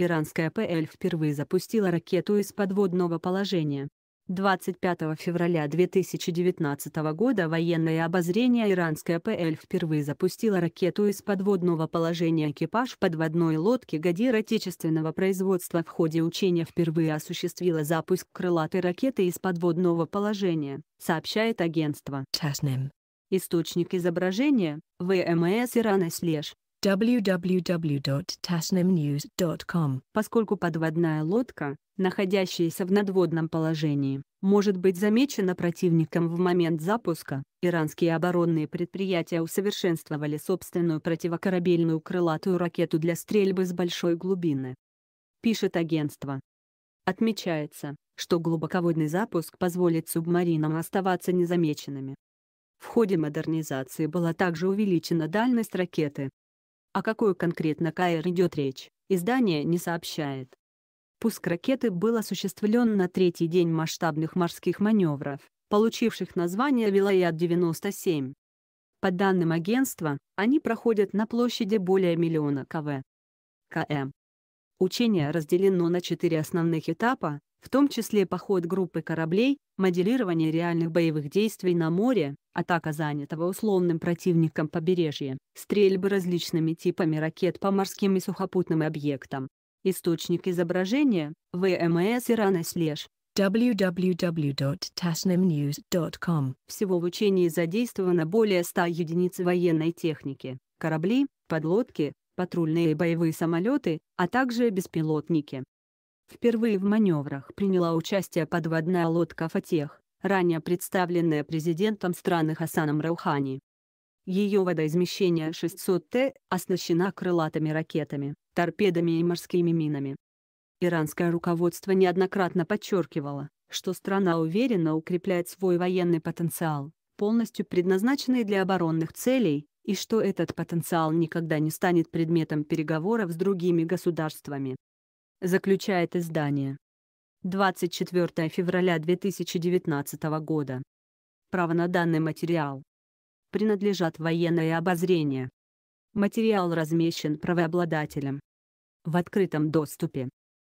Иранская ПЛ впервые запустила ракету из подводного положения. 25 февраля 2019 года военное обозрение иранская ПЛ впервые запустила ракету из подводного положения экипаж подводной лодки «Гадир» отечественного производства в ходе учения впервые осуществила запуск крылатой ракеты из подводного положения, сообщает агентство. Источник изображения – ВМС Ирана Слеж www.tasnimnews.com. Поскольку подводная лодка, находящаяся в надводном положении, может быть замечена противником в момент запуска, иранские оборонные предприятия усовершенствовали собственную противокорабельную крылатую ракету для стрельбы с большой глубины. Пишет агентство. Отмечается, что глубоководный запуск позволит субмаринам оставаться незамеченными. В ходе модернизации была также увеличена дальность ракеты, о какой конкретно КР идет речь, издание не сообщает. Пуск ракеты был осуществлен на третий день масштабных морских маневров, получивших название «Вилаят-97». По данным агентства, они проходят на площади более миллиона КВ. КМ. Учение разделено на четыре основных этапа, в том числе поход группы кораблей, моделирование реальных боевых действий на море, атака занятого условным противником побережья, стрельбы различными типами ракет по морским и сухопутным объектам. Источник изображения – ВМС Ирана Слеж www.tasnimnews.com. Всего в учении задействовано более 100 единиц военной техники, корабли, подлодки, патрульные и боевые самолеты, а также беспилотники. Впервые в маневрах приняла участие подводная лодка «Фатех», ранее представленная президентом страны Хасаном Раухани. Ее водоизмещение 600 Т оснащена крылатыми ракетами, торпедами и морскими минами. Иранское руководство неоднократно подчеркивало, что страна уверенно укрепляет свой военный потенциал, полностью предназначенный для оборонных целей, и что этот потенциал никогда не станет предметом переговоров с другими государствами заключает издание. 24 февраля 2019 года. Право на данный материал. Принадлежат военное обозрение. Материал размещен правообладателем. В открытом доступе.